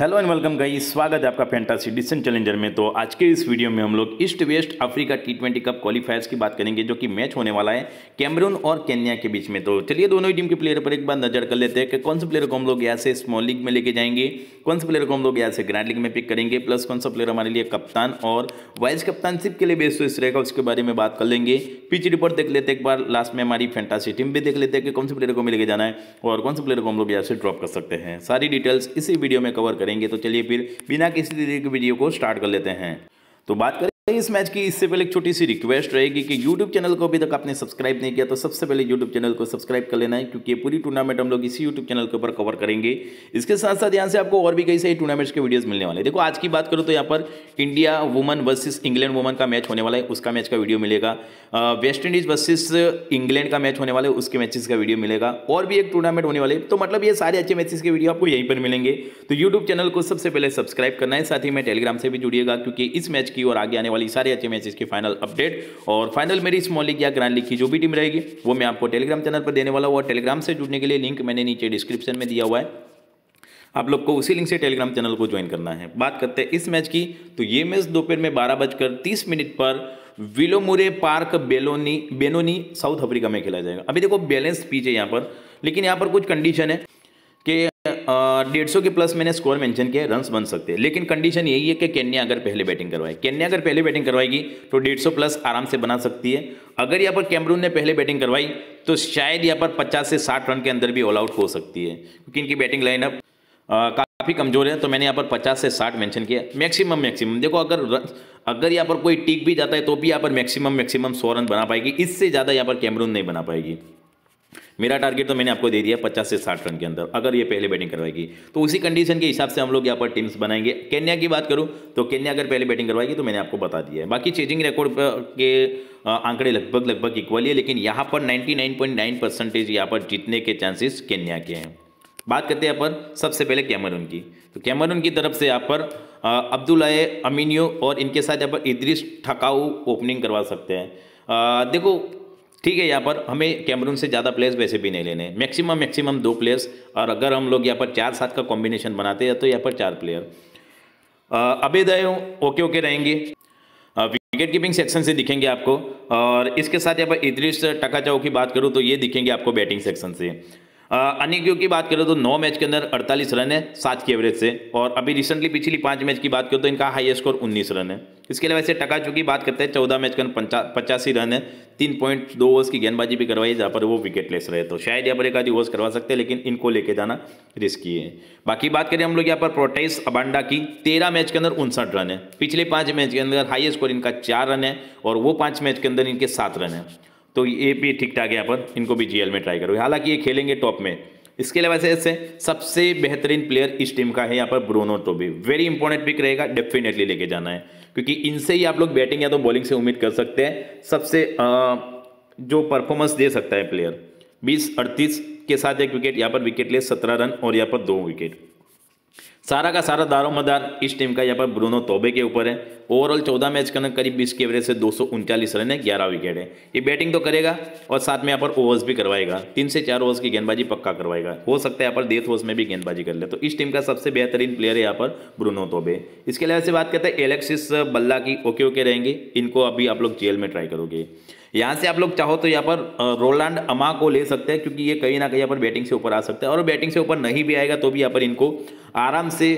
hello and welcome गई स्वागत है आपका फैंटासी डिसन चैलेंजर में तो आज के इस वीडियो में हम लोग east west Africa T twenty cup qualifiers की बात करेंगे जो कि मैच होने वाला है कैमरून और केन्या के बीच में तो चलिए दोनों ही टीम के प्लेयर पर एक बार नजर कर लेते हैं कि कौन से प्लेयर को हम लोग यहाँ से स्मॉल लीग में लेके जाएंगे कौन से प्लेयर को हम लोग यहाँ से ग्रैंड लीग में पिक करेंगे प्लस कौन सा प्लेयर हमारे लिए कप्तान और वाइस कप्तानशिप के लिए बेस्ट तो इस रहेगा उसके बारे में बात कर लेंगे पिच रिपोर्ट देख लेते एक बार लास्ट में हमारी फैंटासी टीम भी देख लेते हैं कि कौन से प्लेयर को हमें लेके जाना है और कौन से प्लेयर को हम लोग यहाँ से ड्रॉप कर सकते हैं सारी डिटेल्स इसी वीडियो में कवर करेंगे तो चलिए फिर बिना किसी देरी के वीडियो को स्टार्ट कर लेते हैं तो बात करें तो इस मैच की इससे पहले एक छोटी सी रिक्वेस्ट रहेगी कि YouTube चैनल को अभी तक आपने सब्सक्राइब नहीं किया तो सबसे पहले YouTube चैनल को सब्सक्राइब कर लेना है क्योंकि पूरी टूर्नामेंट हम लोग इसी YouTube चैनल के ऊपर कवर करेंगे इसके साथ साथ यहाँ से आपको और भी कई सारी टूर्नामेंट्स के वीडियोस मिलने वाले देखो आज की बात करूँ तो यहाँ पर India women versus England women का मैच होने वाला है उसका मैच का वीडियो मिलेगा वेस्ट इंडीज वर्सेज इंग्लैंड का मैच होने वाला है उसके मैचेस का वीडियो मिलेगा और भी एक टूर्नामेंट होने वाले तो मतलब ये सारे अच्छे मैचेस के वीडियो आपको यहीं पर मिलेंगे तो यूट्यूब चैनल को सबसे पहले सब्सक्राइब करना है साथ ही मैं टेलीग्राम से भी जुड़िएगा क्योंकि इस मैच की और आगे आने वाले वाली सारी अच्छी मैचेस की फाइनल अपडेट और फाइनल मेरी स्मॉल लीग या ग्रैंड लीग की जो भी टीम रहेगी वो मैं आपको टेलीग्राम चैनल पर देने वाला हूँ और टेलीग्राम से जुड़ने के लिए लिंक मैंने नीचे डिस्क्रिप्शन में दिया हुआ है आप लोग को उसी लिंक से टेलीग्राम चैनल को ज्वाइन करना है बात करते हैं इस मैच की तो ये मैच दोपहर में बारह बजकर तीस मिनट पर Willowmoore Park Beloni Benoni South Africa में खेला जाएगा अभी देखो बैलेंस पीछे यहाँ पर लेकिन यहाँ पर कुछ कंडीशन है डेढ़ सौ के प्लस मैंने स्कोर मेंशन किया रन बन सकते हैं लेकिन कंडीशन यही है कि केन्या अगर पहले बैटिंग करवाए केन्या अगर पहले बैटिंग करवाएगी तो डेढ़ सौ प्लस आराम से बना सकती है अगर यहाँ पर कैमरून ने पहले बैटिंग करवाई तो शायद यहाँ पर पचास से साठ रन के अंदर भी ऑल आउट हो सकती है क्योंकि इनकी बैटिंग लाइनअप काफ़ी कमज़ोर है तो मैंने यहाँ पर पचास से साठ मेंशन किया मैक्सिमम मैक्सिमम देखो अगर अगर यहाँ पर कोई टिक भी जाता है तो भी यहाँ पर मैक्सिमम मैक्सिमम सौ रन बना पाएगी इससे ज़्यादा यहाँ पर कैमरून नहीं बना पाएगी मेरा टारगेट तो मैंने आपको दे दिया पचास से साठ रन के अंदर अगर ये पहले बैटिंग करवाएगी तो उसी कंडीशन के हिसाब से हम लोग यहाँ पर टीम्स बनाएंगे केन्या की बात करूँ तो केन्या अगर पहले बैटिंग करवाएगी तो मैंने आपको बता दिया है बाकी चेजिंग रिकॉर्ड के आंकड़े लगभग लगभग इक्वल है लेकिन यहाँ पर नाइन्टी परसेंटेज यहाँ पर जीतने के चांसेस केन्या के हैं बात करते हैं पर सबसे पहले कैमरून की तो कैमरून की तरफ से यहाँ पर अब्दुल्लाए अमीनियो और इनके साथ यहाँ पर इद्रिस ठकाऊ ओपनिंग करवा सकते हैं देखो ठीक है यहाँ पर हमें कैमरून से ज़्यादा प्लेयर्स वैसे भी नहीं लेने मैक्सिमम मैक्सिमम दो प्लेयर्स और अगर हम लोग यहाँ पर चार सात का कॉम्बिनेशन बनाते हैं तो यहाँ पर चार प्लेयर अभेदय ओके ओके रहेंगे विकेट कीपिंग सेक्शन से दिखेंगे आपको और इसके साथ यहाँ पर टका चाव की बात करूँ तो ये दिखेंगे आपको बैटिंग सेक्शन से अनिक्यू की बात करें तो नौ मैच के अंदर 48 रन है सात की एवरेज से और अभी रिसेंटली पिछली पांच मैच की बात करें तो इनका हाई स्कोर 19 रन है इसके अलावा ऐसे टकाचू की बात करते हैं चौदह मैच के अंदर पचासी रन है तीन पॉइंट दो ओवर्स की गेंदबाजी भी करवाई जहाँ पर वो विकेट लेस रहे तो शायद यहाँ पर एक आधी ओवर्स करवा सकते हैं लेकिन इनको लेके जाना रिस्की है बाकी बात करें हम लोग यहाँ पर प्रोटेस अबांडा की तेरह मैच के अंदर उनसठ रन है पिछले पाँच मैच के अंदर हाई स्कोर इनका चार रन है और वो पाँच मैच के अंदर इनके सात रन है तो ये भी ठीक ठाक है अपन इनको भी जीएल में ट्राई करोगे हालांकि ये खेलेंगे टॉप में इसके अलावा ऐसे सबसे बेहतरीन प्लेयर इस टीम का है यहाँ पर Bruno Tobi very important pick रहेगा डेफिनेटली लेके जाना है क्योंकि इनसे ही आप लोग बैटिंग या तो बॉलिंग से उम्मीद कर सकते हैं सबसे आ, जो परफॉर्मेंस दे सकता है प्लेयर बीस अड़तीस के साथ एक विकेट यहाँ पर विकेट ले सत्रह रन और यहाँ पर दो विकेट सारा का सारा दारोमदार इस टीम का यहाँ पर ब्रूनो तोबे के ऊपर है ओवरऑल चौदह मैच करना करीब बीस के एवरेज से दो रन है ग्यारह विकेट है ये बैटिंग तो करेगा और साथ में यहाँ पर ओवर्स भी करवाएगा तीन से चार ओवर्स की गेंदबाजी पक्का करवाएगा हो सकता है यहाँ पर डेथ ओवर्स में भी गेंदबाजी कर ले तो इस टीम का सबसे बेहतरीन प्लेयर है यहाँ पर ब्रूनो तोबे इसके अलावा से बात करते हैं एलेक्सिस बल्ला की ओके ओके रहेंगे इनको अभी आप लोग जेल में ट्राई करोगे यहाँ से आप लोग चाहो तो यहाँ पर रोलैंड अमा को ले सकते हैं क्योंकि ये कहीं ना कहीं यहाँ पर बैटिंग से ऊपर आ सकता है और बैटिंग से ऊपर नहीं भी आएगा तो भी यहाँ पर इनको आराम से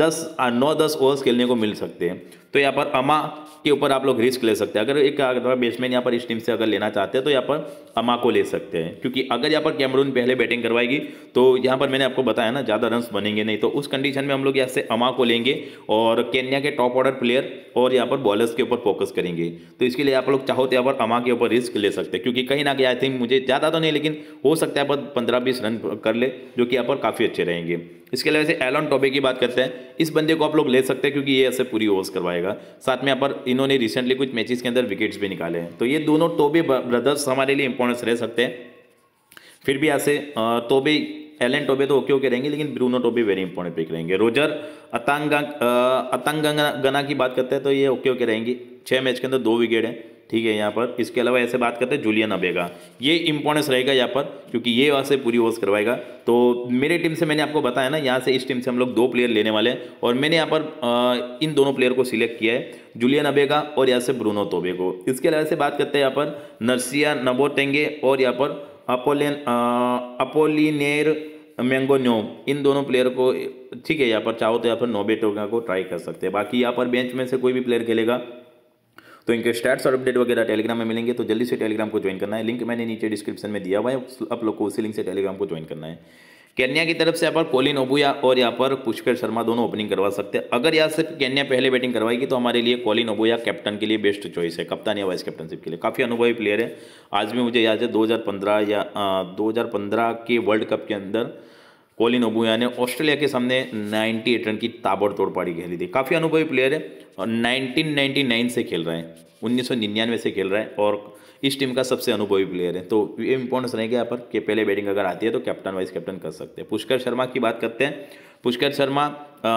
दस नौ दस ओवर्स खेलने को मिल सकते हैं तो यहाँ पर अमा के ऊपर आप लोग रिस्क ले सकते हैं अगर एक बैट्समैन यहाँ पर इस टीम से अगर लेना चाहते हैं तो यहाँ पर अमा को ले सकते हैं क्योंकि अगर यहाँ पर कैमरून पहले बैटिंग करवाएगी तो यहाँ पर मैंने आपको बताया ना ज़्यादा रन बनेंगे नहीं तो उस कंडीशन में हम लोग यहाँ से अमा को लेंगे और केन्या के टॉप ऑर्डर प्लेयर और यहाँ पर बॉलर्स के ऊपर फोकस करेंगे तो इसके लिए आप लोग चाहो तो यहाँ पर अमा के ऊपर रिस्क ले सकते हैं क्योंकि कहीं ना कहीं आई थिंक मुझे ज़्यादा तो नहीं लेकिन हो सकता है पर पंद्रह बीस रन कर ले जो कि यहाँ पर काफ़ी अच्छे रहेंगे इसके अलावा से एलॉन टॉबे की बात करते हैं इस बंदे को आप लोग ले सकते हैं क्योंकि ये ऐसे पूरी ओवर्स करवाएगा जाएगा साथ में यहाँ पर इन्होंने रिसेंटली कुछ मैचेस के अंदर विकेट्स भी निकाले हैं तो ये दोनों टोबे ब्रदर्स हमारे लिए इंपॉर्टेंस रह सकते हैं फिर भी ऐसे से टोबे एलन टोबे तो ओके ओके रहेंगे लेकिन Bruno Tobe very important pick रहेंगे रोजर अतंग अतंगना की बात करते हैं तो ये ओके ओके रहेंगे छः मैच के अंदर दो विकेट हैं ठीक है यहाँ पर इसके अलावा ऐसे बात करते हैं जूलियन अबेगा ये इंपॉर्टेंस रहेगा यहाँ पर क्योंकि ये वहाँ से पूरी ओवर्स करवाएगा तो मेरे टीम से मैंने आपको बताया ना यहाँ से इस टीम से हम लोग दो प्लेयर लेने वाले हैं और मैंने यहाँ पर इन दोनों प्लेयर को सिलेक्ट किया है जूलियन अबेगा और यहाँ से ब्रूनो तोबे को इसके अलावा से बात करते हैं यहाँ पर नर्सिया नबोटेंगे और यहाँ पर अपोलिन अपोलिनेर मैंगोन्यो इन दोनों प्लेयर को ठीक है यहाँ पर चाहो तो यहाँ पर नोबेटोगा को ट्राई कर सकते हैं बाकी यहाँ पर बेंच में से कोई भी प्लेयर खेलेगा तो इनके स्टार्ट और अपडेट वगैरह टेलीग्राम में मिलेंगे तो जल्दी से टेलीग्राम को ज्वाइन करना है लिंक मैंने नीचे डिस्क्रिप्शन में दिया हुआ है आप लोग को उसी लिंक से टेलीग्राम को ज्वाइन करना है केन्या की तरफ से यहाँ पर कोलिन ओबुया और यहाँ पर पुष्कर शर्मा दोनों ओपनिंग करवा सकते हैं अगर यहाँ से केन्या पहले बैटिंग करवाएगी तो हमारे लिए कोलिन ओबुया कैप्टन के लिए बेस्ट चॉइस है कप्तान या वाइस कैप्टनशिप के लिए काफ़ी अनुभवी प्लेयर है आज भी मुझे याद है 2015 या दो के वर्ल्ड कप के अंदर कोलिन ओबुया ने ऑस्ट्रेलिया के सामने नाइन्टी रन की ताबड़ तोड़ पाड़ी खेली थी काफ़ी अनुभवी प्लेयर है और 1999 से खेल रहे हैं उन्नीस से खेल रहे हैं और इस टीम का सबसे अनुभवी प्लेयर है तो ये इंपॉर्टेंस रहेगा यहाँ पर कि पहले बैटिंग अगर आती है तो कैप्टन वाइस कैप्टन कर सकते हैं पुष्कर शर्मा की बात करते हैं पुष्कर शर्मा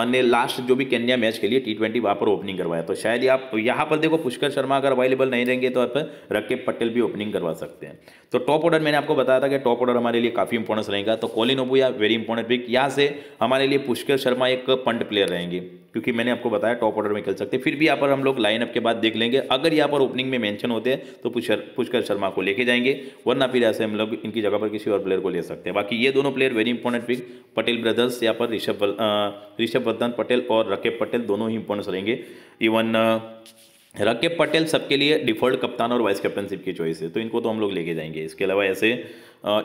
ने लास्ट जो भी केन्या मैच के लिए टी ट्वेंटी वहाँ पर ओपनिंग करवाया तो शायद आप यहाँ पर देखो पुष्कर शर्मा अगर अवेलेबल नहीं रहेंगे तो आप रकेब पटेल भी ओपनिंग करवा सकते हैं तो टॉप ऑर्डर मैंने आपको बताया था कि टॉप ऑर्डर हमारे लिए काफ़ी इंपॉर्टेंस रहेगा तो Colin Obuya very important pick यहाँ से हमारे लिए पुष्कर शर्मा एक पंट प्लेयर रहेंगे क्योंकि मैंने आपको बताया टॉप ऑर्डर में खेल सकते फिर भी यहाँ पर हम लोग लाइनअप के बाद देख लेंगे अगर यहाँ पर ओपनिंग में मैंशन होते हैं तो पुष्कर शर्मा को लेके जाएंगे वरना फिर ऐसे हम लोग इनकी जगह पर किसी और प्लेयर को ले सकते हैं बाकी ये दोनों player very important pick Patel brothers या पर ऋषभ ऋषभ ऋषभ वर्धन पटेल और रकेब पटेल दोनों ही इंपॉर्टेंस रहेंगे इवन रकेब पटेल सबके लिए डिफॉल्ट कप्तान और वाइस कैप्टनशिप की चॉइस है तो इनको तो हम लोग लेके जाएंगे इसके अलावा ऐसे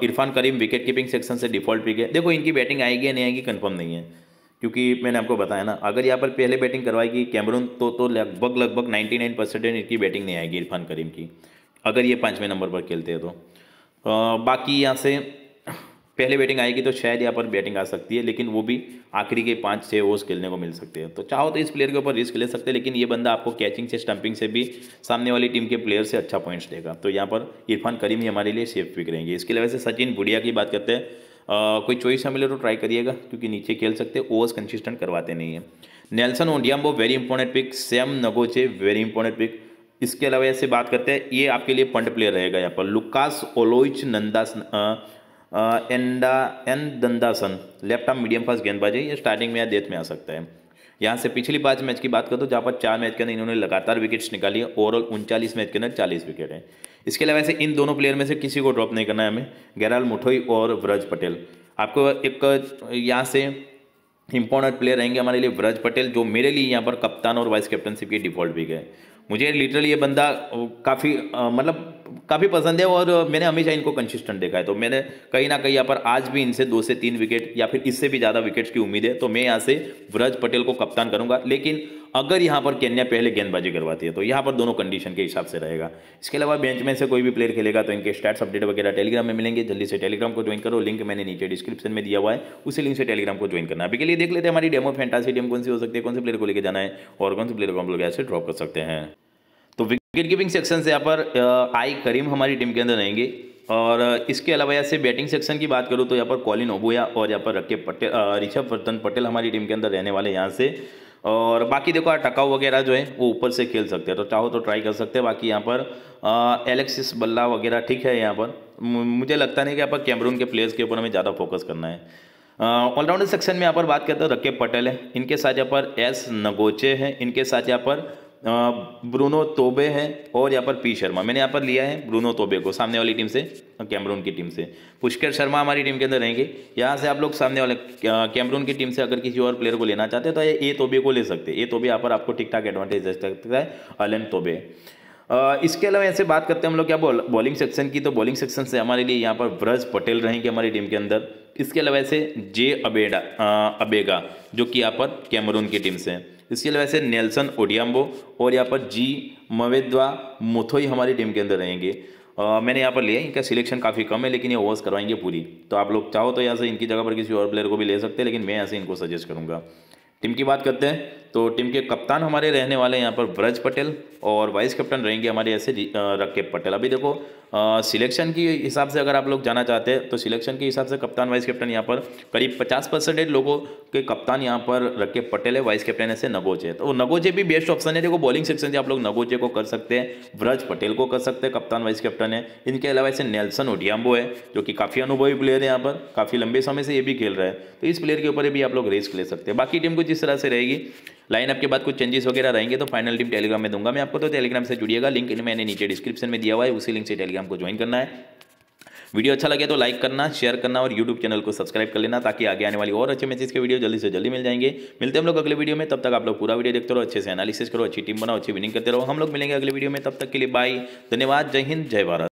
Irfan Karim wicket keeping section से डिफॉल्ट पिक है देखो इनकी बैटिंग आएगी या नहीं आएगी कन्फर्म नहीं है क्योंकि मैंने आपको बताया ना अगर यहाँ पर पहले बैटिंग करवाएगी कैमरून तो तो लगभग लगभग 99 परसेंट इनकी बैटिंग नहीं आएगी इरफान करीम की अगर ये पाँचवें नंबर पर खेलते हैं तो आ, बाकी यहाँ से पहले बैटिंग आएगी तो शायद यहाँ पर बैटिंग आ सकती है लेकिन वो भी आखिरी के पाँच छः ओवर्स खेलने को मिल सकते हैं तो चाहो तो इस प्लेयर के ऊपर रिस्क ले सकते हैं लेकिन ये बंदा आपको कैचिंग से स्टंपिंग से भी सामने वाली टीम के प्लेयर से अच्छा पॉइंट्स देगा तो यहाँ पर इरफान करीम ही हमारे लिए सेफ पिक रहेंगे इसके अलावा से सचिन बुढ़िया की बात करते हैं कोई चॉइस ना मिले तो ट्राई करिएगा क्योंकि नीचे खेल सकते ओवर्स कंसिस्टेंट करवाते नहीं है नेल्सन वो very important pick Shem Ngoche very important pick इसके अलावा ऐसे बात करते हैं ये आपके लिए पंट प्लेयर रहेगा यहाँ पर लुकास ओलोइच नंदा एंडा एन दंदासन लेफ्ट आर्म मीडियम फास्ट है ये स्टार्टिंग में या डेथ में आ सकता है यहाँ से पिछली पाँच मैच की बात करो तो जहाँ पर चार मैच के अंदर इन्होंने लगातार विकेट्स निकाली है ओवरऑल उनचालीस मैच के अंदर चालीस विकेट हैं इसके अलावा ऐसे इन दोनों प्लेयर में से किसी को ड्रॉप नहीं करना है हमें गैराल मुठोई और व्रज पटेल आपको एक यहाँ से इम्पोर्टेंट प्लेयर रहेंगे हमारे लिए व्रज पटेल जो मेरे लिए यहाँ पर कप्तान और वाइस कैप्टनशिप के डिफॉल्ट भी गए मुझे लिटरली ये बंदा काफ़ी मतलब काफ़ी पसंद है और मैंने हमेशा इनको कंसिस्टेंट देखा है तो मैंने कहीं ना कहीं यहाँ पर आज भी इनसे दो से तीन विकेट या फिर इससे भी ज़्यादा विकेट्स की उम्मीद है तो मैं यहाँ से व्रज पटेल को कप्तान करूँगा लेकिन अगर यहाँ पर केन्या पहले गेंदबाजी करवाती है तो यहाँ पर दोनों कंडीशन के हिसाब से रहेगा इसके अलावा बेंच में से कोई भी प्लेयर खेलेगा तो इनके स्टैट्स अपडेट वगैरह टेलीग्राम में मिलेंगे जल्दी से टेलीग्राम को ज्वाइन करो लिंक मैंने नीचे डिस्क्रिप्शन में दिया हुआ है उसी लिंक से टेलीग्राम को ज्वाइन करना अभी के लिए देख लेते हैं हमारी डेमो फैंटासी टीम कौन सी हो सकती है कौन से प्लेयर को लेकर जाना है और कौन से प्लेयर को हम लोग ऐसे ड्रॉप कर सकते हैं विकेट कीपिंग सेक्शन से यहाँ पर आई करीम हमारी टीम के अंदर रहेंगे और इसके अलावा यहाँ से बैटिंग सेक्शन की बात करूँ तो यहाँ पर कॉलिन ओबोया और यहाँ पर रके पटेल ऋषभ वर्धन पटेल हमारी टीम के अंदर रहने वाले यहाँ से और बाकी देखो टकाव वगैरह जो है वो ऊपर से खेल सकते हैं तो चाहो तो ट्राई कर सकते हैं बाकी यहाँ पर एलेक्सिस बल्ला वगैरह ठीक है यहाँ पर मुझे लगता नहीं कि यहाँ पर कैमरून के प्लेयर्स के ऊपर हमें ज़्यादा फोकस करना है ऑलराउंडर सेक्शन में यहाँ पर बात करते हैं रकेब पटेल है इनके साथ यहाँ पर एस नगोचे हैं इनके साथ यहाँ पर ब्रूनो तोबे हैं और यहाँ पर पी शर्मा मैंने यहाँ पर लिया है ब्रूनो तोबे को सामने वाली टीम से कैमरून की टीम से पुष्कर शर्मा हमारी टीम के अंदर रहेंगे यहाँ से आप लोग सामने वाले कैमरून की टीम से अगर किसी और प्लेयर को लेना चाहते हो तो ये ए तोबे को ले सकते ए तोबे यहाँ पर आपको ठीक ठाक एडवांटेज दे सकता है अलन तोबे इसके अलावा ऐसे बात करते हैं हम लोग क्या बॉल बॉलिंग सेक्शन की तो बॉलिंग सेक्शन से हमारे लिए यहाँ पर व्रज पटेल रहेंगे हमारी टीम के अंदर इसके अलावा ऐसे जे अबेडा अबेगा जो कि यहाँ पर कैमरून की टीम से है इसके अलावा ऐसे नेल्सन ओडियम्बो और यहाँ पर जी मवेद्वा मुथोई हमारी टीम के अंदर रहेंगे आ, मैंने यहाँ पर लिया इनका सिलेक्शन काफ़ी कम है लेकिन ये ओवर्स करवाएंगे पूरी तो आप लोग चाहो तो यहाँ से इनकी जगह पर किसी और प्लेयर को भी ले सकते हैं लेकिन मैं यहाँ से इनको सजेस्ट करूँगा टीम की बात करते हैं तो टीम के कप्तान हमारे रहने वाले हैं यहाँ पर ब्रज पटेल और वाइस कैप्टन रहेंगे हमारे ऐसे रकेब पटेल अभी देखो सिलेक्शन के हिसाब से अगर आप लोग जाना चाहते हैं तो सिलेक्शन के हिसाब से कप्तान वाइस कैप्टन यहाँ पर करीब पचास परसेंटेज लोगों के कप्तान यहाँ पर रकेब पटेल है वाइस कैप्टन ऐसे नगोजे तो नगोजे भी बेस्ट ऑप्शन है देखो बॉलिंग सेक्शन से आप लोग नगोजे को कर सकते हैं व्रज पटेल को कर सकते हैं कप्तान वाइस कैप्टन है इनके अलावा ऐसे नेल्सन ओडियाम्बो है जो कि काफ़ी अनुभवी प्लेयर है यहाँ पर काफ़ी लंबे समय से ये भी खेल रहा है तो इस प्लेयर के ऊपर भी आप लोग रेस्क ले सकते हैं बाकी टीम को जिस तरह से रहेगी लाइनअप के बाद कुछ चेंजेस वगैरह रहेंगे तो फाइनल टीम टेलीग्राम में दूंगा मैं आपको तो टेलीग्राम से जुड़िएगा लिंक मैंने नीचे डिस्क्रिप्शन में दिया हुआ है उसी लिंक से टेलीग्राम को ज्वाइन करना है वीडियो अच्छा लगे तो लाइक करना शेयर करना और यूट्यूब चैनल को सब्सक्राइब कर लेना ताकि आगे आने वाली और अच्छे मैसेज के वीडियो जल्दी से जल्दी मिल जाएंगे मिलते हैं हम लोग अगले वीडियो में तब तक आप लोग पूरा वीडियो देखते रहो अच्छे से एनालिसिस करो अच्छी टीम बनाओ अच्छी विनिंग करते रहो हम लोग मिलेंगे अगले वीडियो में तब तक के लिए बाय धन्यवाद जय हिंद जय भारत